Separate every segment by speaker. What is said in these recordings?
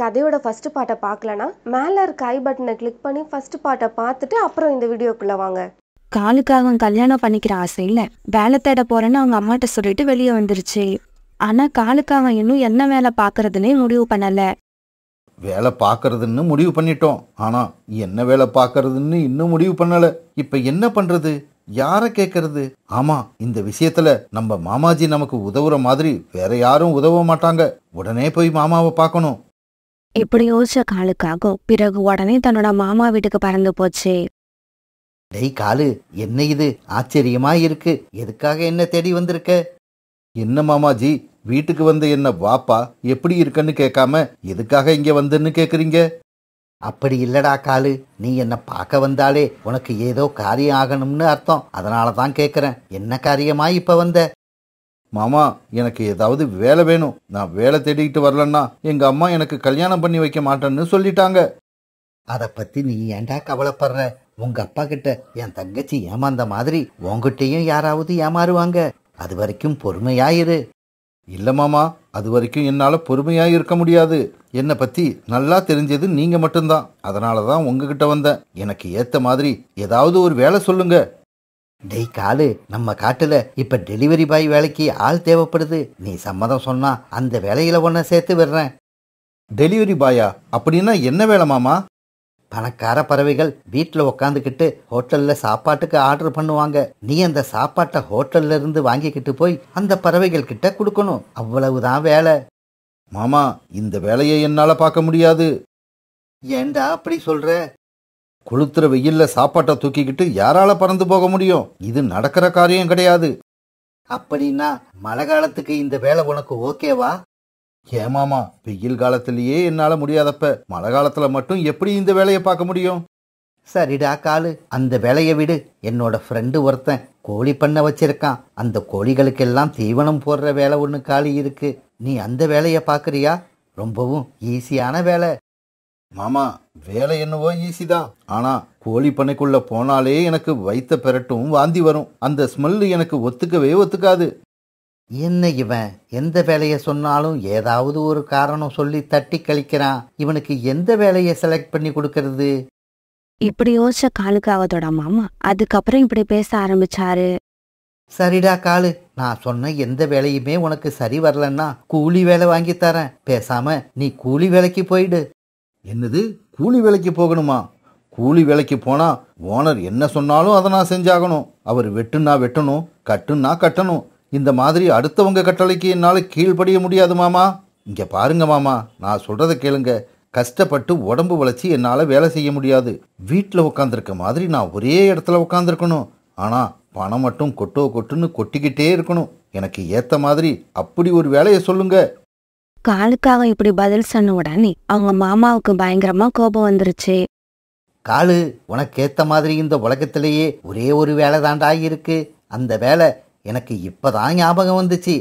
Speaker 1: கதையோட ஃபஸ்ட்டு பாட்டை பார்க்கலனா மேலே இருக்க ஐ பட்டனை கிளிக் பண்ணி ஃபஸ்ட்டு பாட்டை பார்த்துட்டு அப்புறம் இந்த வீடியோக்குள்ளே வாங்க காலுக்காக கல்யாணம் பண்ணிக்கிற ஆசை இல்லை வேலை தேட போகிறேன்னு அவங்க அம்மாட்ட சொல்லிட்டு வெளியே வந்துருச்சு ஆனால் காலுக்காக அவன் இன்னும் என்ன வேலை பார்க்கறதுன்னே முடிவு பண்ணலை
Speaker 2: வேலை பார்க்கறதுன்னு முடிவு பண்ணிட்டோம் ஆனால் என்ன வேலை பார்க்கறதுன்னு இன்னும் முடிவு பண்ணலை இப்போ என்ன பண்ணுறது யாரை கேட்கறது ஆமா இந்த விஷயத்துல நம்ம மாமாஜி நமக்கு உதவுற மாதிரி வேற யாரும் உதவ மாட்டாங்க உடனே போய் மாமாவை பார்க்கணும்
Speaker 1: இப்படி யோசிச்ச காலுக்காகும் பிறகு உடனே தன்னோட மாமா வீட்டுக்கு பறந்து போச்சு
Speaker 3: டேய் காலு என்ன இது ஆச்சரியமா
Speaker 2: இருக்கு எதுக்காக என்ன தேடி வந்திருக்க என்ன மாமாஜி வீட்டுக்கு வந்து என்ன வாப்பா எப்படி இருக்கன்னு கேட்காம எதுக்காக இங்க வந்துன்னு கேக்குறீங்க அப்படி இல்லடா
Speaker 3: காலு நீ என்ன பார்க்க வந்தாலே உனக்கு ஏதோ காரியம் ஆகணும்னு அர்த்தம் அதனாலதான் தான் கேட்குறேன் என்ன காரியமா இப்ப வந்த
Speaker 2: மாமா எனக்கு ஏதாவது வேலை வேணும் நான் வேலை தேடிக்கிட்டு வரலன்னா எங்க அம்மா எனக்கு கல்யாணம் பண்ணி வைக்க மாட்டேன்னு சொல்லிட்டாங்க
Speaker 3: அதை பத்தி நீ ஏண்டா கவலைப்படுற உங்க அப்பா கிட்ட என் தங்கச்சி ஏமாந்த மாதிரி உங்ககிட்டயும் யாராவது ஏமாறுவாங்க
Speaker 2: அது வரைக்கும் பொறுமையாயிரு இல்ல மாமா அது வரைக்கும் என்னால பொறுமையா இருக்க முடியாது என்னை பத்தி நல்லா தெரிஞ்சது நீங்க மட்டும்தான் அதனாலதான் தான் உங்ககிட்ட வந்தேன் எனக்கு ஏத்த மாதிரி ஏதாவது ஒரு வேலை சொல்லுங்க டெய் காலு
Speaker 3: நம்ம காட்டில் இப்போ டெலிவரி பாய் வேலைக்கு ஆள் தேவைப்படுது நீ சம்மதம் சொன்னா அந்த வேலையில் ஒன்றை சேர்த்து விடுறேன் டெலிவரி பாயா அப்படின்னா என்ன வேலை மாமா பணக்கார பறவைகள் வீட்டில் உக்காந்துக்கிட்டு ஹோட்டலில் சாப்பாட்டுக்கு ஆர்டர் பண்ணுவாங்க நீ அந்த சாப்பாட்டை ஹோட்டல்ல இருந்து வாங்கிக்கிட்டு போய் அந்த பறவைகள் கிட்ட கொடுக்கணும் அவ்வளவுதான் வேலை
Speaker 2: மாமா இந்த வேலையை என்னால் பார்க்க முடியாது
Speaker 3: ஏண்டா அப்படி சொல்ற
Speaker 2: கொளுத்துற வெயில்ல சாப்பாட்டை தூக்கிக்கிட்டு யாரால பறந்து போக முடியும் இது நடக்கிற காரியம் கிடையாது
Speaker 3: அப்படின்னா மழை காலத்துக்கு இந்த வேலை உனக்கு ஓகேவா
Speaker 2: ஏமாமா வெயில் காலத்திலேயே என்னால முடியாதப்ப மழை காலத்துல மட்டும் எப்படி இந்த வேலையை பார்க்க முடியும்
Speaker 3: சரிடா காலு அந்த வேலையை விடு என்னோட ஃப்ரெண்டு ஒருத்தன் கோழி பண்ண வச்சிருக்கான் அந்த கோழிகளுக்கெல்லாம் தீவனம் போடுற வேலை ஒன்று காலி இருக்கு நீ அந்த வேலையை பார்க்குறியா ரொம்பவும் ஈஸியான வேலை
Speaker 2: மாமா வேலை என்னவோ ஈஸிதான் ஆனா கோழி பண்ணைக்குள்ள போனாலே எனக்கு வைத்த பெரட்டும் வாந்தி வரும் அந்த ஸ்மெல் எனக்கு ஒத்துக்கவே ஒத்துக்காது
Speaker 3: என்ன இவன் எந்த வேலையை சொன்னாலும் ஏதாவது ஒரு காரணம் சொல்லி தட்டி கழிக்கிறான் இவனுக்கு எந்த வேலையை செலக்ட் பண்ணி கொடுக்கறது
Speaker 1: இப்படி யோச காலுக்கு மாமா அதுக்கப்புறம் இப்படி பேச ஆரம்பிச்சாரு
Speaker 3: சரிடா காலு நான் சொன்ன எந்த வேலையுமே உனக்கு சரி வரலன்னா கூலி வேலை வாங்கி தரேன்
Speaker 2: பேசாம நீ கூலி வேலைக்கு போயிடு என்னது கூலி வேலைக்கு போகணுமா கூலி வேலைக்கு போனால் ஓனர் என்ன சொன்னாலும் அதை நான் செஞ்சாகணும் அவர் வெட்டுன்னா வெட்டணும் கட்டுன்னா கட்டணும் இந்த மாதிரி அடுத்தவங்க கட்டளைக்கு என்னால் கீழ்படிய முடியாது மாமா இங்கே பாருங்க மாமா நான் சொல்கிறத கேளுங்க கஷ்டப்பட்டு உடம்பு வளைச்சி என்னால் வேலை செய்ய முடியாது வீட்டில் உட்காந்துருக்க மாதிரி நான் ஒரே இடத்துல உட்காந்துருக்கணும் ஆனால் பணம் மட்டும் கொட்டோ கொட்டுன்னு கொட்டிக்கிட்டே இருக்கணும் எனக்கு ஏற்ற மாதிரி அப்படி ஒரு வேலையை சொல்லுங்கள்
Speaker 1: காலுக்காக இப்படி பதில் சொன்ன உடனே அவங்க மாமாவுக்கு பயங்கரமா கோபம் வந்துருச்சு
Speaker 3: காலு உனக்கேத்த மாதிரி இந்த உலகத்திலேயே ஒரே ஒரு வேலை தாண்டா இருக்கு அந்த வேலை எனக்கு இப்பதான் ஞாபகம் வந்துச்சு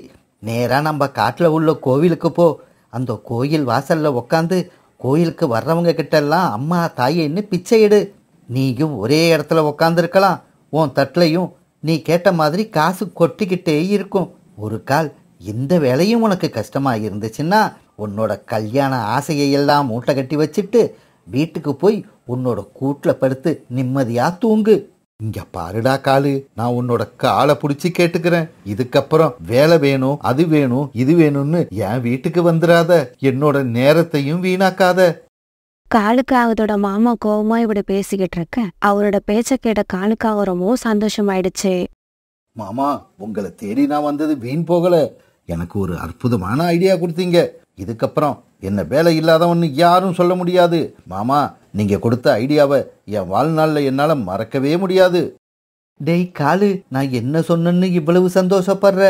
Speaker 3: நேராக நம்ம காட்டில் உள்ள கோவிலுக்கு போ அந்த கோயில் வாசலில் உக்காந்து கோயிலுக்கு வர்றவங்க கிட்டெல்லாம் அம்மா தாயின்னு பிச்சை எடு நீயும் ஒரே இடத்துல உக்காந்துருக்கலாம் உன் தட்டிலையும் நீ கேட்ட மாதிரி காசு கொட்டிக்கிட்டே இருக்கும் ஒரு கால் இந்த வேலையும் உனக்கு கஷ்டமாக இருந்துச்சுன்னா உன்னோட கல்யாண எல்லாம் மூட்டை கட்டி வச்சுட்டு வீட்டுக்கு போய்
Speaker 2: உன்னோட கூட்டில் படுத்து நிம்மதியாக தூங்கு இங்க பாருடா காலு நான் உன்னோட காலை பிடிச்சி கேட்டுக்கிறேன் இதுக்கப்புறம் வேலை வேணும் அது வேணும் இது வேணும்னு என் வீட்டுக்கு வந்துடாத என்னோட நேரத்தையும் வீணாக்காத
Speaker 1: காலுக்காகத்தோட மாமா கோவமா இப்படி பேசிக்கிட்டு இருக்க அவரோட பேச்ச கேட்ட காலுக்காக ரொம்ப சந்தோஷம் ஆயிடுச்சு
Speaker 2: மாமா உங்களை தேடி நான் வந்தது வீண் போகல எனக்கு ஒரு அற்புதமான ஐடியா கொடுத்தீங்க இதுக்கப்புறம் என்ன வேலை இல்லாதவன்னு யாரும் சொல்ல முடியாது மாமா நீங்க கொடுத்த ஐடியாவை என் வாழ்நாளில் என்னால் மறக்கவே முடியாது டேய் காலு நான் என்ன சொன்னேன்னு இவ்வளவு சந்தோஷப்படுற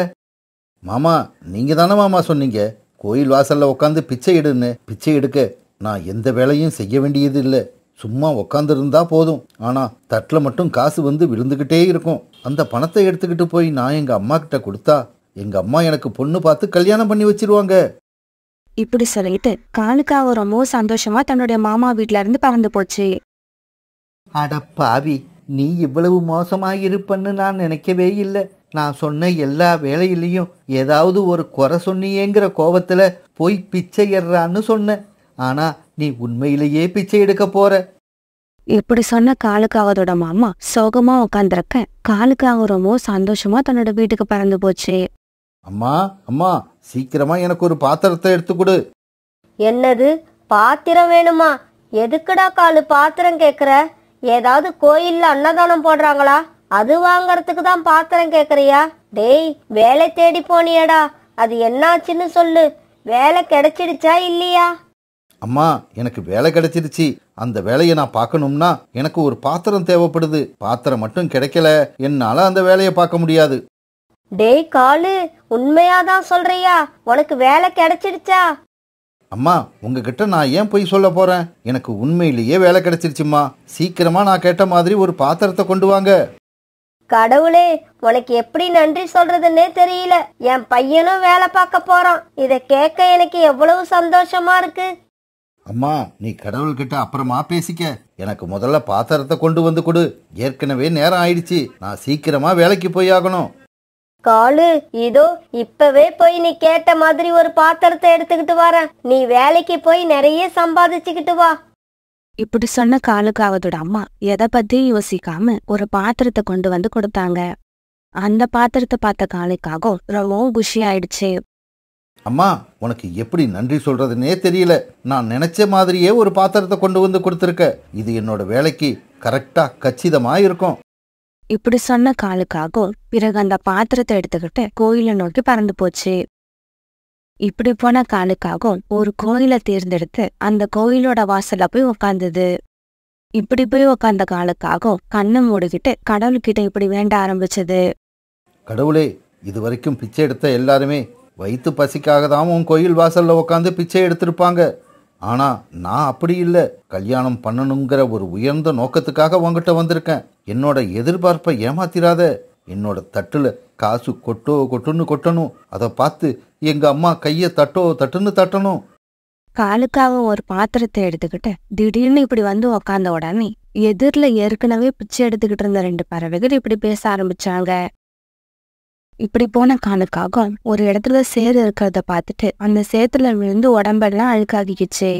Speaker 2: மாமா நீங்க தானே மாமா சொன்னீங்க கோயில் வாசல்ல உட்காந்து பிச்சை எடுன்னு பிச்சை எடுக்க நான் எந்த வேலையும் செய்ய வேண்டியது இல்லை சும்மா உக்காந்துருந்தா போதும் ஆனால் தட்டில் மட்டும் காசு வந்து விழுந்துக்கிட்டே இருக்கும் அந்த பணத்தை எடுத்துக்கிட்டு போய் நான் எங்கள் அம்மா கிட்ட கொடுத்தா எங்க அம்மா எனக்கு பொண்ணு பார்த்து கல்யாணம் பண்ணி வச்சிருவாங்க
Speaker 1: இப்படி சொல்லிட்டு காலுக்காக ரொம்ப சந்தோஷமா தன்னுடைய மாமா வீட்ல இருந்து பறந்து போச்சு
Speaker 3: அட பாவி நீ இவ்வளவு மோசமா இருப்பன்னு நான் நினைக்கவே இல்லை நான் சொன்ன எல்லா வேலையிலையும் ஏதாவது ஒரு குறை சொன்னியேங்கிற கோபத்துல போய் பிச்சை எறான்னு சொன்ன ஆனா நீ உண்மையிலேயே பிச்சை எடுக்க போற
Speaker 1: இப்படி சொன்ன காலுக்காவதோட மாமா சோகமா உட்காந்துருக்க காலுக்காக ரொம்ப
Speaker 4: சந்தோஷமா தன்னோட வீட்டுக்கு பறந்து போச்சு
Speaker 2: அம்மா அம்மா சீக்கிரமா எனக்கு ஒரு பாத்திரத்தை எடுத்து கொடு
Speaker 4: என்னது பாத்திரம் வேணுமா எதுக்குடா காலு பாத்திரம் கேக்குற ஏதாவது கோயில்ல அன்னதானம் போடுறாங்களா அது வாங்கறதுக்கு தான் பாத்திரம் கேக்குறியா டேய் வேலை தேடி போனியடா அது என்னாச்சுன்னு சொல்லு வேலை கிடைச்சிடுச்சா இல்லையா
Speaker 2: அம்மா எனக்கு வேலை கிடைச்சிருச்சு அந்த வேலையை நான் பார்க்கணும்னா எனக்கு ஒரு பாத்திரம் தேவைப்படுது பாத்திரம் மட்டும் கிடைக்கல என்னால அந்த வேலையை பார்க்க முடியாது
Speaker 4: டேய் காலு உண்மையாதான் சொல்றியா உனக்கு வேலை கிடைச்சிருச்சா
Speaker 2: அம்மா உங்ககிட்ட நான் ஏன் போய் சொல்ல போறேன் எனக்கு உண்மையிலேயே வேலை கிடைச்சிருச்சுமா சீக்கிரமா நான் கேட்ட மாதிரி ஒரு பாத்திரத்தை கொண்டு வாங்க
Speaker 4: கடவுளே உனக்கு எப்படி நன்றி சொல்றதுன்னே தெரியல என் பையனும் வேலை பார்க்க போறான் இதை கேட்க எனக்கு எவ்வளவு சந்தோஷமா இருக்கு
Speaker 2: அம்மா நீ கடவுள்கிட்ட அப்புறமா பேசிக்க எனக்கு முதல்ல பாத்திரத்தை கொண்டு வந்து கொடு ஏற்கனவே நேரம் ஆயிடுச்சு நான் சீக்கிரமா வேலைக்கு போய் ஆகணும்
Speaker 4: காலு இதோ இப்பவே போய் நீ கேட்ட மாதிரி ஒரு பாத்திரத்தை எடுத்துக்கிட்டு வர நீ வேலைக்கு போய் நிறைய சம்பாதிச்சுக்கிட்டு வா
Speaker 1: இப்படி சொன்ன காலுக்கு அவதோட அம்மா எதை பத்தி யோசிக்காம ஒரு பாத்திரத்தை கொண்டு வந்து கொடுத்தாங்க அந்த பாத்திரத்தை பார்த்த காலுக்காக ரொம்பவும் குஷி ஆயிடுச்சு
Speaker 2: அம்மா உனக்கு எப்படி நன்றி சொல்றதுன்னே தெரியல நான் நினைச்ச மாதிரியே ஒரு பாத்திரத்தை கொண்டு வந்து கொடுத்துருக்க இது என்னோட வேலைக்கு கரெக்டா கச்சிதமா இருக்கும்
Speaker 1: இப்படி சொன்ன காலுக்காக பிறகு அந்த பாத்திரத்தை எடுத்துக்கிட்டு கோயிலை நோக்கி பறந்து போச்சு இப்படி போன காலுக்காக ஒரு கோயிலை தேர்ந்தெடுத்து அந்த கோயிலோட வாசல்ல போய் உக்காந்தது இப்படி போய் உக்காந்த காலுக்காக கண்ணம் மூடிக்கிட்டு கடவுள்கிட்ட இப்படி வேண்ட ஆரம்பிச்சது
Speaker 2: கடவுளே இது வரைக்கும் பிச்சை எடுத்த எல்லாருமே வயிற்று பசிக்காக தான் உன் கோயில் வாசல்ல உக்காந்து பிச்சை எடுத்திருப்பாங்க ஆனா நான் அப்படி இல்லை கல்யாணம் பண்ணணுங்கிற ஒரு உயர்ந்த நோக்கத்துக்காக உங்ககிட்ட வந்திருக்கேன் என்னோட எதிர்பார்ப்பை ஏமாத்திராத என்னோட தட்டில் காசு கொட்டோ கொட்டுன்னு கொட்டணும் அதை பார்த்து எங்க அம்மா கையை தட்டோ தட்டுன்னு தட்டணும்
Speaker 1: காலுக்காக ஒரு பாத்திரத்தை எடுத்துக்கிட்டு திடீர்னு இப்படி வந்து உக்காந்த உடனே எதிரில் ஏற்கனவே பிச்சை எடுத்துக்கிட்டு இருந்த ரெண்டு பறவைகள் இப்படி பேச ஆரம்பிச்சாங்க இப்படி போன காலுக்காக ஒரு இடத்துல சேர் இருக்கிறத பார்த்துட்டு அந்த சேத்துல விழுந்து உடம்பெல்லாம் அழுக்காகிக்குச்சு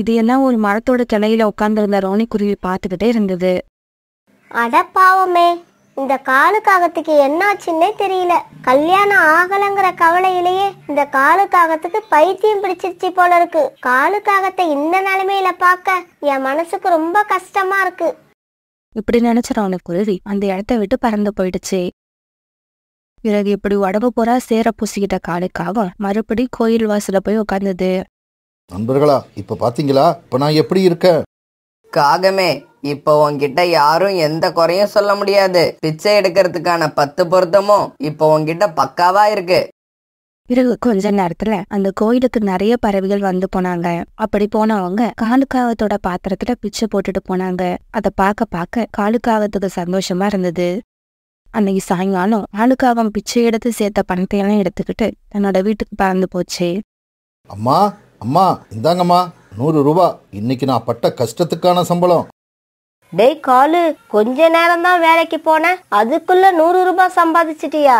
Speaker 1: இது எல்லாம் ஒரு மரத்தோட கிளையில உட்காந்துருந்த ரோனி குருவி பார்த்துக்கிட்டே இருந்தது
Speaker 4: அட பாவமே இந்த காலுக்காகத்துக்கு என்னாச்சுன்னே தெரியல கல்யாணம் ஆகலங்கிற கவலையிலேயே இந்த காலுக்காகத்துக்கு பைத்தியம் பிடிச்சிருச்சு போல இருக்கு காலுக்காகத்தை இந்த நிலைமையில பார்க்க என் மனசுக்கு ரொம்ப கஷ்டமா இருக்கு
Speaker 1: இப்படி நினைச்ச குருவி அந்த இடத்த விட்டு பறந்து போயிடுச்சே பிறகு இப்படி உடம்பு பூரா சேர பூசிக்கிட்ட காலுக்காக மறுபடி கோயில் வாசல
Speaker 5: போய் உட்கார்ந்தது
Speaker 2: நண்பர்களா இப்ப பாத்தீங்களா இப்ப நான் எப்படி இருக்கேன்
Speaker 5: காகமே இப்போ உன்கிட்ட யாரும் எந்த குறையும் சொல்ல முடியாது பிச்சை எடுக்கிறதுக்கான பத்து பொருத்தமும் இப்போ உன்கிட்ட பக்காவா இருக்கு
Speaker 1: பிறகு கொஞ்ச நேரத்துல அந்த கோயிலுக்கு நிறைய பறவைகள் வந்து போனாங்க அப்படி போனவங்க காலுக்காகத்தோட பாத்திரத்துல பிச்சை போட்டுட்டு போனாங்க அதை பார்க்க பார்க்க காலுக்காகத்துக்கு சந்தோஷமா இருந்தது அன்னைக்கு சாயங்காலம் ஆளுக்காகம் பிச்சை எடுத்து சேர்த்த பணத்தை எல்லாம் எடுத்துக்கிட்டு தன்னோட வீட்டுக்கு பறந்து போச்சு
Speaker 2: அம்மா அம்மா இந்தாங்கம்மா நூறு ரூபா இன்னைக்கு நான் பட்ட கஷ்டத்துக்கான சம்பளம்
Speaker 4: டேய் காலு கொஞ்ச நேரம் தான் வேலைக்கு போனேன் அதுக்குள்ள நூறு ரூபாய் சம்பாதிச்சிட்டியா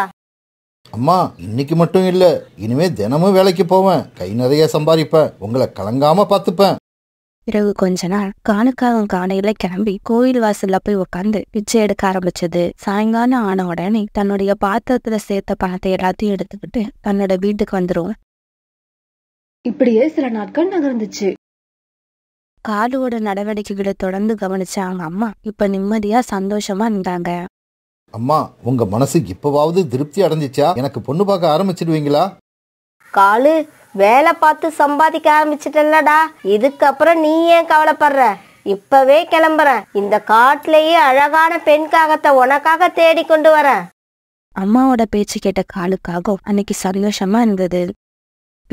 Speaker 2: அம்மா இன்னைக்கு மட்டும் இல்ல இனிமே தினமும் வேலைக்கு போவேன் கை நிறைய சம்பாதிப்பேன் உங்களை கலங்காம பாத்துப்பேன் பிறகு கொஞ்ச நாள் காலுக்காக
Speaker 1: காலையில கிளம்பி கோயில் வாசல்ல போய் உட்காந்து பிச்சை எடுக்க ஆரம்பிச்சது சாயங்காலம் ஆன உடனே தன்னுடைய பாத்திரத்துல சேர்த்த பணத்தை எல்லாத்தையும் எடுத்துக்கிட்டு தன்னோட வீட்டுக்கு வந்துருவோம் இப்படியே சில நாட்கள் நகர்ந்துச்சு காலுவோட நடவடிக்கைகளை தொடர்ந்து கவனிச்ச அவங்க அம்மா இப்ப நிம்மதியா சந்தோஷமா இருந்தாங்க
Speaker 2: அம்மா உங்க மனசு இப்பவாவது திருப்தி அடைஞ்சிச்சா எனக்கு பொண்ணு பார்க்க ஆரம்பிச்சிடுவீங்களா
Speaker 4: காலு வேலை பார்த்து சம்பாதிக்க ஆரம்பிச்சிட்டல்லடா இதுக்கப்புறம் நீ ஏன் கவலைப்படுற இப்பவே கிளம்புறேன் இந்த காட்டுலயே அழகான பெண் காகத்தை உனக்காக தேடி கொண்டு வரேன்
Speaker 1: அம்மாவோட பேச்சு கேட்ட காலுக்காக அன்னைக்கு சந்தோஷமா இருந்தது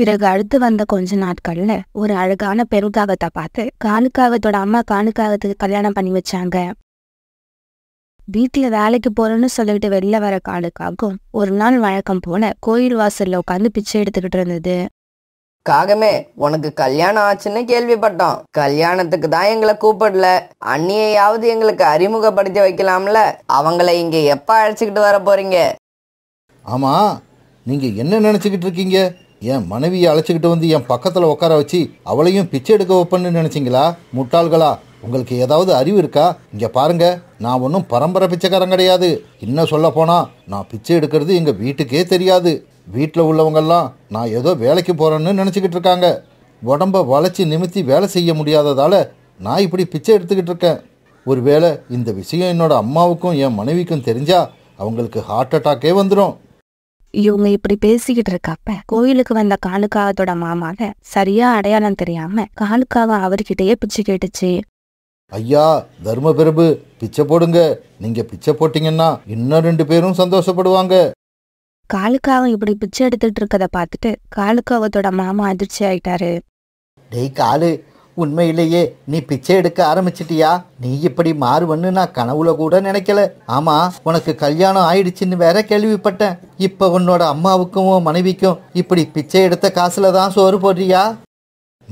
Speaker 1: பிறகு அடுத்து வந்த கொஞ்ச நாட்கள்ல ஒரு அழகான பெருக்காகத்தை பார்த்து காணுக்காகத்தோட அம்மா காணுக்காகத்துக்கு கல்யாணம் பண்ணி வச்சாங்க வீட்டுல வேலைக்கு போறேன்னு சொல்லிட்டு வெளில வர காலுக்காகும் ஒரு நாள் வழக்கம் போல கோயில் வாசல்ல உட்காந்து பிச்சை எடுத்துக்கிட்டு இருந்தது
Speaker 5: காகமே உனக்கு கல்யாணம் ஆச்சுன்னு கேள்விப்பட்டோம் கல்யாணத்துக்கு தான் எங்களை கூப்பிடல அண்ணியையாவது எங்களுக்கு அறிமுகப்படுத்தி வைக்கலாம்ல அவங்கள இங்க எப்ப அழைச்சிக்கிட்டு வர
Speaker 2: போறீங்க ஆமா நீங்க என்ன நினைச்சுக்கிட்டு இருக்கீங்க என் மனைவியை அழைச்சிக்கிட்டு வந்து என் பக்கத்தில் உட்கார வச்சு அவளையும் பிச்சை எடுக்க வைப்பேன்னு நினச்சிங்களா முட்டாள்களா உங்களுக்கு ஏதாவது அறிவு இருக்கா இங்கே பாருங்க நான் ஒன்றும் பரம்பரை பிச்சைக்காரன் கிடையாது இன்னும் சொல்ல போனால் நான் பிச்சை எடுக்கிறது எங்கள் வீட்டுக்கே தெரியாது வீட்டில் உள்ளவங்கெல்லாம் நான் ஏதோ வேலைக்கு போகிறேன்னு நினச்சிக்கிட்டு இருக்காங்க உடம்பை வளைச்சி நிமித்தி வேலை செய்ய முடியாததால் நான் இப்படி பிச்சை எடுத்துக்கிட்டு இருக்கேன் ஒருவேளை இந்த விஷயம் என்னோடய அம்மாவுக்கும் என் மனைவிக்கும் தெரிஞ்சால் அவங்களுக்கு ஹார்ட் அட்டாக்கே வந்துடும்
Speaker 1: இவங்க இப்படி பேசிக்கிட்டு இருக்கப்ப கோயிலுக்கு வந்த காலுக்காகத்தோட மாமாவை சரியா அடையாளம் தெரியாம காலுக்காக அவர்கிட்டயே பிச்சு கேட்டுச்சு
Speaker 2: ஐயா தர்ம பிரபு பிச்சை போடுங்க நீங்க பிச்சை போட்டீங்கன்னா இன்னும் ரெண்டு பேரும் சந்தோஷப்படுவாங்க
Speaker 1: காலுக்காக இப்படி பிச்சை எடுத்துட்டு இருக்கதை பார்த்துட்டு காலுக்காவத்தோட மாமா
Speaker 3: அதிர்ச்சி ஆயிட்டாரு டேய் காலு உண்மையிலேயே நீ பிச்சை எடுக்க ஆரம்பிச்சிட்டியா நீ இப்படி மாறுவன்னு நான் கனவுல கூட நினைக்கல ஆமா உனக்கு கல்யாணம் ஆயிடுச்சுன்னு
Speaker 2: வேற கேள்விப்பட்டேன் இப்ப உன்னோட அம்மாவுக்கும் மனைவிக்கும் இப்படி பிச்சை எடுத்த காசுல தான் சோறு போடுறியா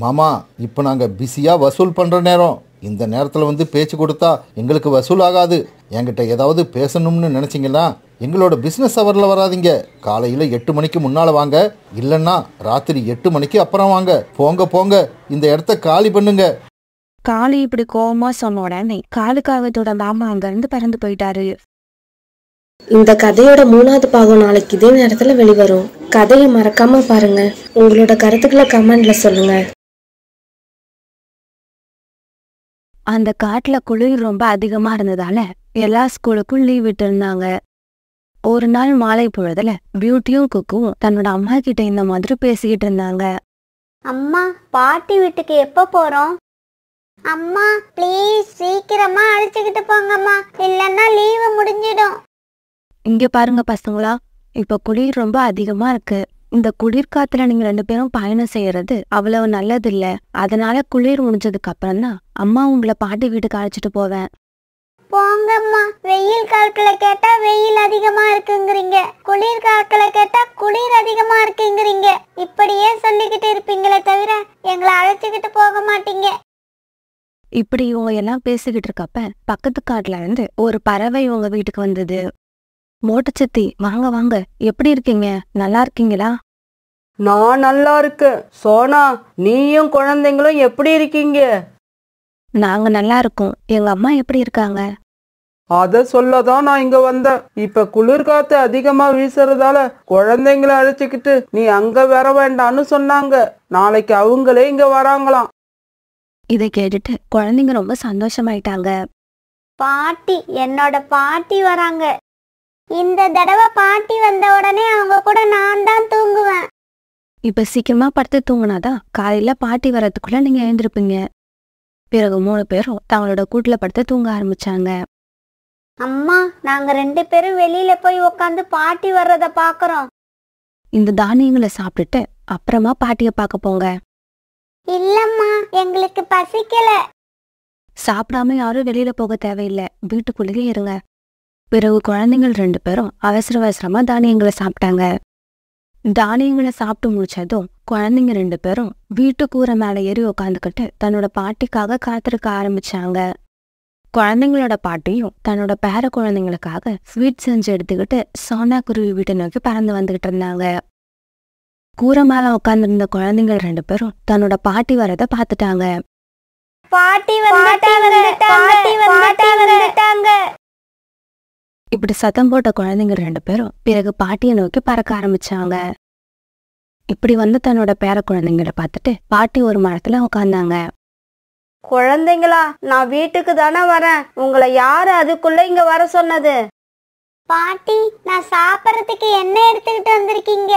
Speaker 2: மாமா இப்போ நாங்கள் பிஸியாக வசூல் பண்ணுற நேரம் இந்த நேரத்தில் வந்து பேச்சு கொடுத்தா எங்களுக்கு வசூலாகாது என்கிட்ட ஏதாவது பேசணும்னு நினச்சிங்கன்னா எங்களோட பிஸ்னஸ் அவரில் வராதிங்க காலையில் எட்டு மணிக்கு முன்னால் வாங்க இல்லைன்னா ராத்திரி எட்டு மணிக்கு அப்புறம் வாங்க போங்க போங்க இந்த இடத்த காலி பண்ணுங்க
Speaker 1: காளி இப்படி கோபமா சொன்ன உடனே காலுக்காகத்தோட மாமா இருந்து பறந்து போயிட்டாரு இந்த கதையோட மூணாவது பாகம் நாளைக்கு இதே நேரத்துல வெளிவரும் கதையை மறக்காம பாருங்க உங்களோட கருத்துக்களை கமெண்ட்ல சொல்லுங்க அந்த காட்டில் குளிர் ரொம்ப அதிகமாக இருந்ததால எல்லா ஸ்கூலுக்கும் லீவ் விட்டுருந்தாங்க ஒரு நாள் மாலை பொழுதுல பியூட்டியும் குக்கும் தன்னோட அம்மா கிட்ட இந்த மாதிரி பேசிக்கிட்டு இருந்தாங்க
Speaker 4: அம்மா பாட்டி வீட்டுக்கு எப்ப போறோம் அம்மா ப்ளீஸ் சீக்கிரமா அழைச்சுக்கிட்டு போங்கம்மா இல்லன்னா லீவு முடிஞ்சிடும்
Speaker 1: இங்க பாருங்க பசங்களா இப்ப குளிர் ரொம்ப அதிகமா இருக்கு இந்த குளிர்காத்துல நீங்க ரெண்டு பேரும் பயணம் செய்யறது அவ்வளவு நல்லது இல்ல அதனால குளிர் முடிஞ்சதுக்கு அப்புறம் தான் அம்மா உங்களை பாட்டி வீட்டுக்கு அழைச்சிட்டு போவேன்
Speaker 4: போங்கம்மா வெயில் காலத்துல கேட்டா வெயில் அதிகமா இருக்குங்கிறீங்க குளிர் காலத்துல கேட்டா குளிர் அதிகமா இருக்குங்கிறீங்க இப்படியே சொல்லிக்கிட்டு இருப்பீங்களே தவிர எங்களை அழைச்சிக்கிட்டு போக மாட்டீங்க
Speaker 1: இப்படி இவங்க எல்லாம் பேசிக்கிட்டு இருக்கப்ப பக்கத்து காட்டுல இருந்து ஒரு பறவை இவங்க வீட்டுக்கு வந்தது மோட்டு
Speaker 5: சித்தி வாங்க வாங்க எப்படி இருக்கீங்க நல்லா இருக்கீங்களா நான் நல்லா இருக்கேன் சோனா நீயும் குழந்தைங்களும் எப்படி இருக்கீங்க நாங்க நல்லா இருக்கோம் எங்க அம்மா எப்படி இருக்காங்க அத சொல்லதான் நான் இங்க வந்தேன் இப்ப குளிர்காத்து அதிகமா வீசுறதால குழந்தைங்களை அழைச்சுக்கிட்டு நீ அங்க வர வேண்டாம்னு சொன்னாங்க நாளைக்கு அவங்களே இங்க வராங்களாம்
Speaker 1: இதை கேட்டுட்டு குழந்தைங்க ரொம்ப
Speaker 4: சந்தோஷமாயிட்டாங்க பாட்டி என்னோட பாட்டி வராங்க இந்த தடவை பாட்டி வந்த உடனே அவங்க கூட நான் தான் தூங்குவேன்
Speaker 1: இப்ப சீக்கிரமா படுத்து தூங்கினாதான் காலையில பாட்டி வர்றதுக்குள்ள நீங்க எழுந்திருப்பீங்க பிறகு மூணு பேரும் தங்களோட கூட்டுல படுத்து தூங்க ஆரம்பிச்சாங்க
Speaker 4: அம்மா நாங்க ரெண்டு பேரும் வெளியில போய் உக்காந்து பாட்டி வர்றத பாக்குறோம்
Speaker 1: இந்த தானியங்களை சாப்பிட்டுட்டு அப்புறமா பாட்டிய பார்க்க போங்க
Speaker 4: இல்லம்மா எங்களுக்கு பசிக்கல சாப்பிடாம
Speaker 1: யாரும் வெளியில போக தேவையில்லை வீட்டுக்குள்ளேயே இருங்க பிறகு குழந்தைங்கள் ரெண்டு பேரும் அவசர அவசரமாக தானியங்களை சாப்பிட்டாங்க தானியங்களை சாப்பிட்டு முடிச்சதும் குழந்தைங்க ரெண்டு பேரும் வீட்டு கூரை மேலே ஏறி உக்காந்துக்கிட்டு தன்னோட பாட்டிக்காக காத்திருக்க ஆரம்பிச்சாங்க குழந்தைங்களோட பாட்டியும் தன்னோட பேர குழந்தைங்களுக்காக ஸ்வீட் செஞ்சு எடுத்துக்கிட்டு சோனா குருவி வீட்டை நோக்கி பறந்து வந்துகிட்டு இருந்தாங்க கூரை மேலே உட்காந்துருந்த குழந்தைங்கள் ரெண்டு பேரும் தன்னோட பாட்டி வரதை பார்த்துட்டாங்க
Speaker 4: பாட்டி வந்துட்டாங்க
Speaker 1: இப்படி சத்தம் போட்ட குழந்தைங்க ரெண்டு பேரும் பிறகு பாட்டியை நோக்கி பறக்க ஆரம்பிச்சாங்க இப்படி வந்து தன்னோட பேர குழந்தைங்கள பார்த்துட்டு பாட்டி ஒரு மரத்துல உட்காந்தாங்க
Speaker 5: குழந்தைங்களா நான் வீட்டுக்கு தானே வரேன் உங்களை யாரு அதுக்குள்ள இங்க வர சொன்னது பாட்டி நான்
Speaker 4: சாப்பிடறதுக்கு என்ன எடுத்துக்கிட்டு வந்திருக்கீங்க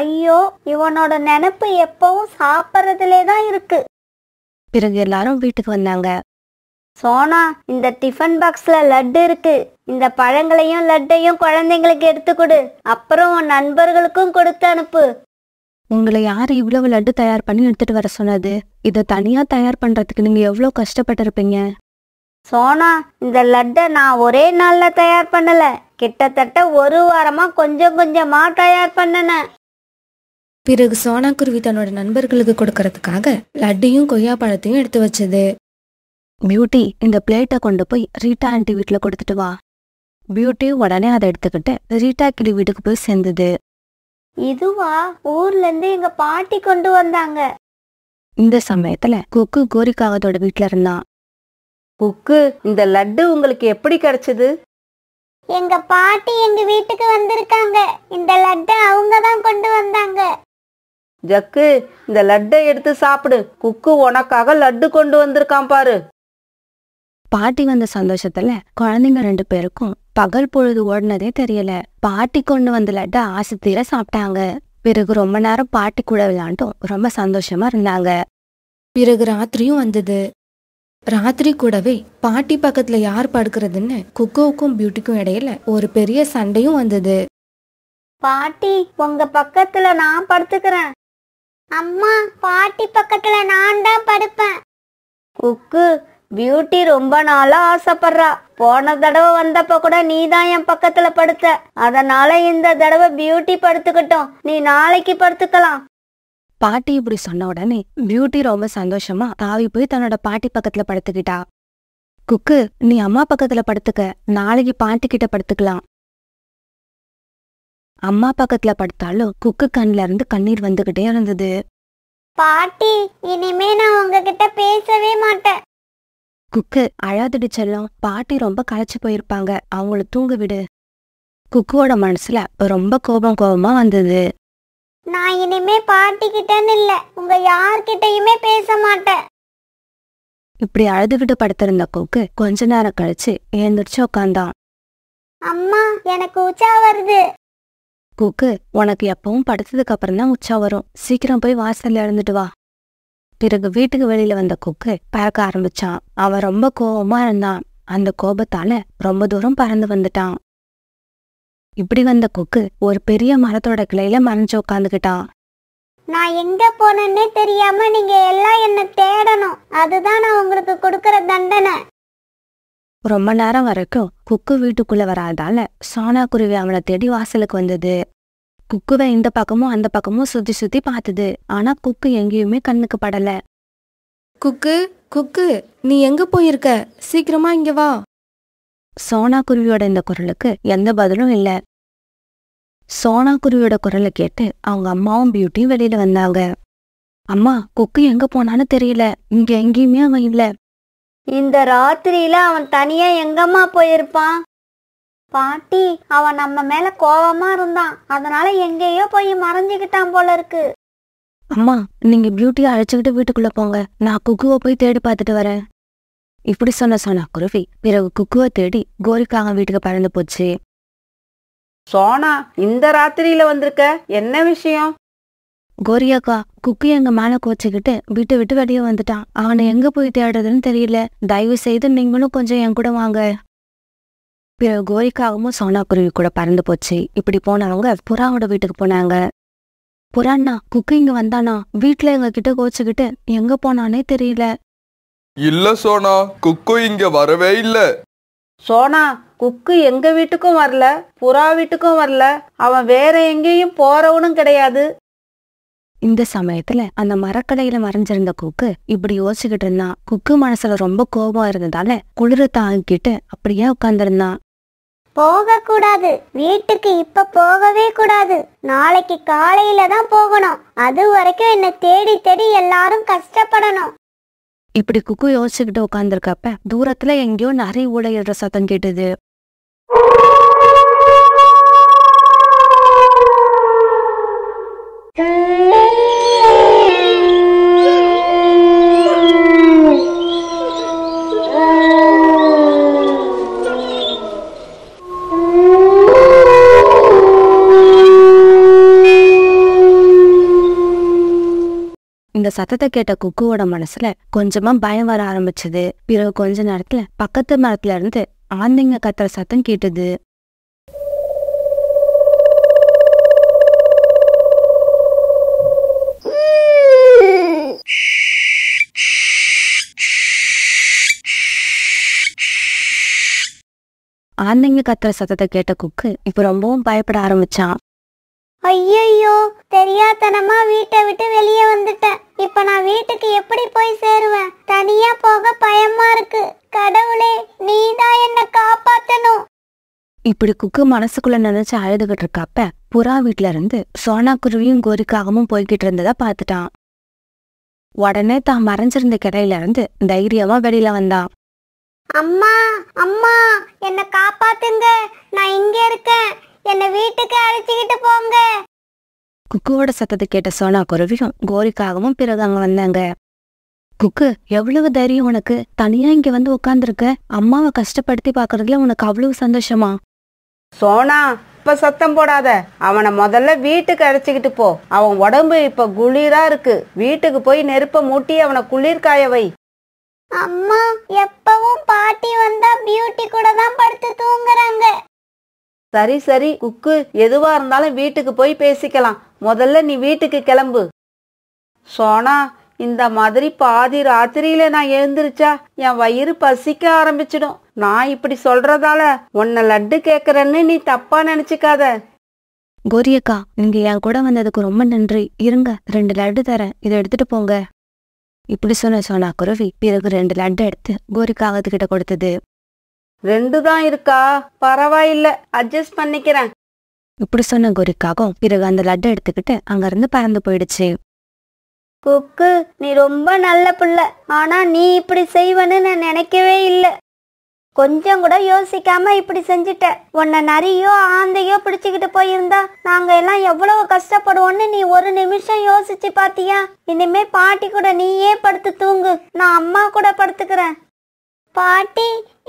Speaker 4: ஐயோ இவனோட நினைப்பு எப்பவும் சாப்பிட்றதுலே தான் இருக்கு பிறகு எல்லாரும் வீட்டுக்கு வந்தாங்க சோனா இந்த டிஃபன் பாக்ஸ்ல லட்டு இருக்கு இந்த பழங்களையும் லட்டையும் குழந்தைங்களுக்கு எடுத்து கொடு அப்புறம் உன் நண்பர்களுக்கும் கொடுத்து அனுப்பு உங்களை யார்
Speaker 1: இவ்வளவு லட்டு தயார் பண்ணி எடுத்துட்டு வர சொன்னது இதை தனியா தயார் பண்றதுக்கு நீங்க எவ்வளோ கஷ்டப்பட்டிருப்பீங்க
Speaker 4: சோனா இந்த லட்டை நான் ஒரே நாள்ல தயார் பண்ணல கிட்டத்தட்ட ஒரு வாரமா கொஞ்சம் கொஞ்சமா தயார் பண்ணன பிறகு சோனா
Speaker 1: குருவி தன்னோட நண்பர்களுக்கு கொடுக்கறதுக்காக லட்டையும் கொய்யா பழத்தையும் எடுத்து வச்சது பியூட்டி இந்த பிளேட்டை கொண்டு போய் ரீட்டா ஆண்டி வீட்டில் கொடுத்துட்டு வா பியூட்டி உடனே அதை எடுத்துக்கிட்டு ரீட்டா கிடி வீட்டுக்கு போய் சேர்ந்தது
Speaker 4: இதுவா ஊர்ல இருந்து எங்க பாட்டி கொண்டு வந்தாங்க
Speaker 1: இந்த சமயத்துல குக்கு கோரிக்காகத்தோட வீட்டுல இருந்தான்
Speaker 5: கொக்கு இந்த லட்டு உங்களுக்கு எப்படி கிடைச்சது
Speaker 4: எங்க பாட்டி எங்க வீட்டுக்கு வந்திருக்காங்க இந்த லட்டு அவங்க தான் கொண்டு வந்தாங்க
Speaker 5: ஜக்கு இந்த லட்டை எடுத்து சாப்பிடு குக்கு உனக்காக லட்டு கொண்டு வந்திருக்கான் பாரு
Speaker 1: பாட்டி வந்த சந்தோஷத்துல குழந்தைங்க ரெண்டு பேருக்கும் பகல் பொழுது ஓடினதே தெரியல பாட்டி கொண்டு வந்த லட்டு ஆசத்தில சாப்பிட்டாங்க பிறகு ரொம்ப நேரம் பாட்டி கூட விளையாண்டும் ரொம்ப சந்தோஷமா இருந்தாங்க பிறகு ராத்திரியும் வந்தது ராத்திரி கூடவே பாட்டி பக்கத்துல யார் படுக்கிறதுன்னு குக்கோவுக்கும் பியூட்டிக்கும் இடையில ஒரு பெரிய
Speaker 4: சண்டையும் வந்தது பாட்டி உங்க பக்கத்துல நான் படுத்துக்கிறேன் அம்மா பாட்டி பக்கத்துல நான் தான் படுப்பேன் குக்கு பியூட்டி ரொம்ப நாளா ஆசைப்படுறா போன தடவை வந்தப்ப கூட நீ தான் என் பக்கத்துல படுத்த அதனால இந்த தடவை பியூட்டி படுத்துக்கிட்டோம் நீ நாளைக்கு படுத்துக்கலாம்
Speaker 1: பாட்டி இப்படி சொன்ன உடனே பியூட்டி ரொம்ப சந்தோஷமா தாவி போய் தன்னோட பாட்டி பக்கத்துல படுத்துக்கிட்டா குக்கு நீ அம்மா பக்கத்துல படுத்துக்க நாளைக்கு பாட்டி கிட்ட படுத்துக்கலாம் அம்மா பக்கத்துல படுத்தாலும் குக்கு கண்ல இருந்து கண்ணீர் வந்துகிட்டே இருந்தது
Speaker 4: பாட்டி இனிமே நான் உங்ககிட்ட பேசவே மாட்டேன்
Speaker 1: குக்கு அழாதடி பாட்டி ரொம்ப களைச்சு போயிருப்பாங்க அவங்கள தூங்க விடு குக்குவோட மனசுல ரொம்ப கோபம் கோபமா வந்தது
Speaker 4: நான் இனிமே பாட்டி கிட்டன்னு இல்ல உங்க யார்கிட்டயுமே பேச மாட்டேன்
Speaker 1: இப்படி அழுதுகிட்டு படுத்திருந்த குக்கு கொஞ்ச நேரம் கழிச்சு எழுந்திரிச்சு உட்காந்தான்
Speaker 4: அம்மா எனக்கு உச்சா வருது
Speaker 1: குக்கு உனக்கு எப்பவும் படுத்ததுக்கு அப்புறம் தான் உச்சா வரும் சீக்கிரம் போய் வாசல்ல எழுந்துட்டு வா பிறகு வீட்டுக்கு வெளியில வந்த கொக்கு பறக்க ஆரம்பிச்சான் அவன் ரொம்ப கோபமா இருந்தான் அந்த கோபத்தால ரொம்ப தூரம் பறந்து வந்துட்டான் இப்படி வந்த கொக்கு ஒரு பெரிய மரத்தோட கிளையில மறைஞ்சு உட்காந்துக்கிட்டான்
Speaker 4: நான் எங்க போனே தெரியாம நீங்க எல்லாம் என்ன தேடணும் அதுதான் நான் உங்களுக்கு கொடுக்கற தண்டனை
Speaker 1: ரொம்ப நேரம் வரைக்கும் குக்கு வீட்டுக்குள்ள வராதால சோனா குருவி அவனை தேடி வாசலுக்கு வந்தது குக்குவை இந்த பக்கமும் அந்த பக்கமும் சுத்தி சுத்தி பார்த்தது ஆனா குக்கு எங்கேயுமே கண்ணுக்கு படல குக்கு குக்கு நீ எங்க போயிருக்க சீக்கிரமா இங்க வா சோனா குருவியோட இந்த குரலுக்கு எந்த பதிலும் இல்ல சோனா குருவியோட குரலை கேட்டு அவங்க அம்மாவும் பியூட்டியும் வெளியில வந்தாங்க
Speaker 4: அம்மா குக்கு எங்க போனான்னு தெரியல இங்க எங்கேயுமே அவன் இல்ல இந்த ராத்திரியில அவன் தனியா எங்கம்மா போயிருப்பான் பாட்டி அவன் நம்ம மேல கோவமா இருந்தான் அதனால எங்கேயோ போய் மறைஞ்சுக்கிட்டான் போல இருக்கு
Speaker 1: அம்மா நீங்க பியூட்டியை அழைச்சுக்கிட்டு வீட்டுக்குள்ள போங்க நான் குக்குவை போய் தேடி பார்த்துட்டு வரேன் இப்படி சொன்ன சோனா குருவி பிறகு குக்குவை தேடி கோரிக்காக வீட்டுக்கு பறந்து போச்சு சோனா இந்த ராத்திரியில வந்திருக்க என்ன விஷயம் கோரியாக்கா குக்கு எங்க மேல கோச்சுக்கிட்டு வீட்டை விட்டு வெளியே வந்துட்டான் அவனை எங்க போய் தேடுறதுன்னு தெரியல தயவு செய்து நீங்களும் கொஞ்சம் என் கூட வாங்க பிறகு கோரிக்காவும் சோனாக்குருவி கூட பறந்து போச்சு இப்படி போனவங்க புறாவோட வீட்டுக்கு போனாங்க புறாண்ணா குக்கு இங்க வந்தானா
Speaker 5: வீட்டுல எங்க கிட்ட கோச்சுக்கிட்டு எங்க போனானே தெரியல இல்ல சோனா குக்கு இங்க வரவே இல்ல சோனா குக்கு எங்க வீட்டுக்கும் வரல புறா வீட்டுக்கும் வரல அவன் வேற எங்கேயும் போறவனும் கிடையாது
Speaker 1: இந்த சமயத்துல அந்த மரக்கடையில மறைஞ்சிருந்த குக்கு இப்படி யோசிச்சுக்கிட்டு இருந்தான் குக்கு மனசுல ரொம்ப கோபம் இருந்ததால குளிர தாங்கிட்டு அப்படியே உட்காந்துருந்தான்
Speaker 4: போகக்கூடாது வீட்டுக்கு இப்ப போகவே கூடாது நாளைக்கு காலையில தான் போகணும் அது வரைக்கும் என்ன தேடி தேடி எல்லாரும் கஷ்டப்படணும்
Speaker 1: இப்படி குக்கு யோசிச்சுக்கிட்டு உட்காந்துருக்கப்ப தூரத்துல எங்கேயோ நிறைய ஊழையிடுற சத்தம் கேட்டுது இந்த சத்தத்தை கேட்ட குக்குவோட மனசுல கொஞ்சமா பயம் வர ஆரம்பிச்சது பிறகு கொஞ்ச நேரத்துல பக்கத்து மரத்துல இருந்து ஆந்தைங்க கத்துற சத்தம் கேட்டது ஆந்தைங்க கத்துற சத்தத்தை கேட்ட குக்கு இப்ப ரொம்பவும் பயப்பட ஆரம்பிச்சான்
Speaker 4: ஐயோ தெரியாதனமா வீட்டை விட்டு வெளியே வந்து இப்ப நான் வீட்டுக்கு எப்படி போய் சேருவேன் தனியா போக பயமா இருக்கு கடவுளே நீ தான் என்ன காப்பாத்தணும்
Speaker 1: இப்படி குக்கு மனசுக்குள்ள நினைச்சு அழுதுகிட்டு இருக்கப்ப புறா வீட்ல இருந்து சோனா குருவியும் கோரிக்காகவும் போய்கிட்டு இருந்ததா பாத்துட்டான் உடனே தான் மறைஞ்சிருந்த கிடையில இருந்து தைரியமா வெளியில வந்தான்
Speaker 4: அம்மா அம்மா என்ன காப்பாத்துங்க நான் இங்க இருக்கேன் என்ன வீட்டுக்கு அழைச்சிக்கிட்டு போங்க
Speaker 1: குக்குவோட சத்தத்தை கேட்ட சோனா குருவியும் கோரிக்காகவும் பிறகு அங்க வந்தாங்க குக்கு எவ்வளவு தைரியம் உனக்கு தனியா இங்க வந்து
Speaker 5: உட்காந்துருக்க அம்மாவை கஷ்டப்படுத்தி
Speaker 1: பாக்குறதுல உனக்கு அவ்வளவு சந்தோஷமா
Speaker 5: சோனா இப்ப சத்தம் போடாத அவனை முதல்ல வீட்டுக்கு அரைச்சுக்கிட்டு போ அவன் உடம்பு இப்ப குளிரா இருக்கு வீட்டுக்கு போய் நெருப்ப மூட்டி அவனை குளிர் வை
Speaker 4: அம்மா எப்பவும் பாட்டி வந்தா பியூட்டி கூட தான் படுத்து தூங்குறாங்க
Speaker 5: சரி சரி குக்கு எதுவா இருந்தாலும் வீட்டுக்கு போய் பேசிக்கலாம் முதல்ல நீ வீட்டுக்கு கிளம்பு சோனா இந்த மாதிரி பாதி ராத்திரியில நான் எழுந்திருச்சா என் வயிறு பசிக்க ஆரம்பிச்சிடும் நான் இப்படி சொல்றதால உன்னை லட்டு கேக்குறன்னு நீ தப்பா நினைச்சுக்காத
Speaker 1: கோரியக்கா நீங்க என் கூட வந்ததுக்கு ரொம்ப நன்றி இருங்க ரெண்டு லட்டு தரேன் இதை எடுத்துட்டு போங்க இப்படி சொன்ன சோனா குருவி பிறகு ரெண்டு லட்டு எடுத்து கோரிக்காகத்துக்கிட்ட கொடுத்தது ரெண்டு தான் இருக்கா பரவாயில்ல அட்ஜஸ்ட் பண்ணிக்கிறேன்
Speaker 4: இப்படி சொன்ன கோரிக்காகவும் பிறகு அந்த லட்டை எடுத்துக்கிட்டு அங்கிருந்து பறந்து போயிடுச்சு குக்கு நீ ரொம்ப நல்ல பிள்ளை ஆனா நீ இப்படி செய்வேன்னு நான் நினைக்கவே இல்லை கொஞ்சம் கூட யோசிக்காம இப்படி செஞ்சுட்ட உன்னை நரியோ ஆந்தையோ பிடிச்சுக்கிட்டு போயிருந்தா நாங்க எல்லாம் எவ்வளவு கஷ்டப்படுவோம்னு நீ ஒரு நிமிஷம் யோசிச்சு பாத்தியா இனிமே பாட்டி கூட நீயே படுத்து தூங்கு நான் அம்மா கூட படுத்துக்கிறேன் பாட்டி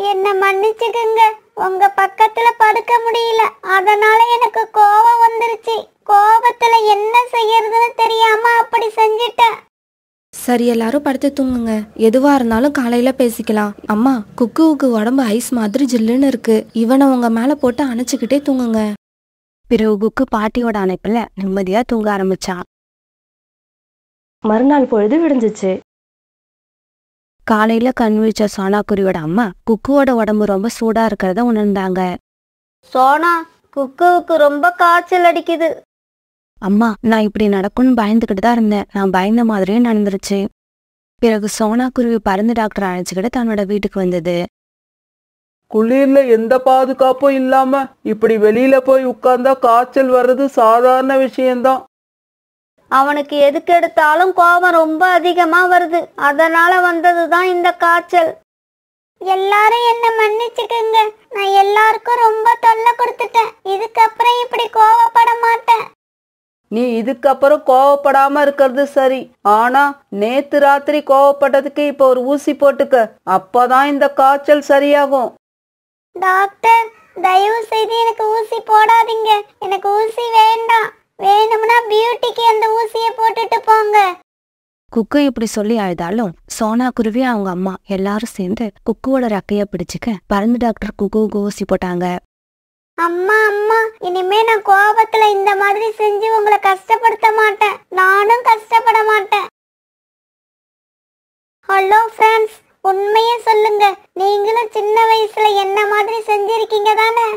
Speaker 4: என்ன மன்னிச்சுக்குங்க உங்க பக்கத்துல படுக்க முடியல அதனால எனக்கு கோபம் வந்துருச்சு கோபத்துல என்ன செய்யறதுன்னு தெரியாம அப்படி செஞ்சிட்டேன்
Speaker 1: சரி எல்லாரும் படுத்து தூங்குங்க எதுவா இருந்தாலும் காலையில பேசிக்கலாம் அம்மா குக்குவுக்கு உடம்பு ஐஸ் மாதிரி ஜில்லுன்னு இருக்கு இவனை உங்க மேல போட்டு அணைச்சுக்கிட்டே தூங்குங்க பிறகு குக்கு பாட்டியோட அணைப்புல நிம்மதியா தூங்க ஆரம்பிச்சான் மறுநாள் பொழுது விடிஞ்சிச்சு காலையில கண் சோனா சோனாக்குருவியோட அம்மா குக்குவோட உடம்பு ரொம்ப சூடா இருக்கிறத உணர்ந்தாங்க
Speaker 4: சோனா குக்குவுக்கு ரொம்ப காய்ச்சல் அடிக்குது
Speaker 1: அம்மா நான் இப்படி நடக்கும்னு பயந்துகிட்டு தான் இருந்தேன் நான் பயந்த மாதிரியே நடந்துருச்சு பிறகு சோனா குருவி பறந்து டாக்டர் அழைச்சிக்கிட்டு தன்னோட வீட்டுக்கு
Speaker 5: வந்தது குளிர்ல எந்த பாதுகாப்பும் இல்லாம இப்படி வெளியில போய் உட்கார்ந்தா காய்ச்சல் வர்றது சாதாரண விஷயம்தான் அவனுக்கு எதுக்கெடுத்தாலும்
Speaker 4: கோபம் ரொம்ப அதிகமா வருது அதனால வந்ததுதான் இந்த காய்ச்சல் எல்லாரும் என்ன மன்னிச்சுக்கங்க நான் எல்லாருக்கும் ரொம்ப தொல்லை கொடுத்துட்டேன் இதுக்கப்புறம் இப்படி கோவப்பட மாட்டேன்
Speaker 5: நீ இதுக்கப்புறம் கோவப்படாம இருக்கிறது சரி ஆனா நேத்து ராத்திரி கோவப்பட்டதுக்கு இப்ப ஒரு ஊசி போட்டுக்க அப்பதான் இந்த காய்ச்சல் சரியாகும் டாக்டர் தயவு செய்து எனக்கு ஊசி
Speaker 4: போடாதீங்க எனக்கு ஊசி வேண்டாம் வேணும்னா பியூட்டிக்கு அந்த ஊசியை போட்டுட்டு போங்க
Speaker 1: குக்கு இப்படி சொல்லி அழுதாலும் சோனா குருவி அவங்க அம்மா எல்லாரும் சேர்ந்து குக்குவோட ரக்கைய பிடிச்சுக்க பறந்து டாக்டர் குக்குவுக்கு ஊசி போட்டாங்க
Speaker 4: அம்மா அம்மா இனிமே நான் கோபத்துல இந்த மாதிரி செஞ்சு உங்களை கஷ்டப்படுத்த மாட்டேன் நானும் கஷ்டப்பட மாட்டேன் ஹலோ ஃப்ரெண்ட்ஸ் உண்மையே சொல்லுங்க நீங்களும் சின்ன வயசுல என்ன மாதிரி செஞ்சிருக்கீங்க தானே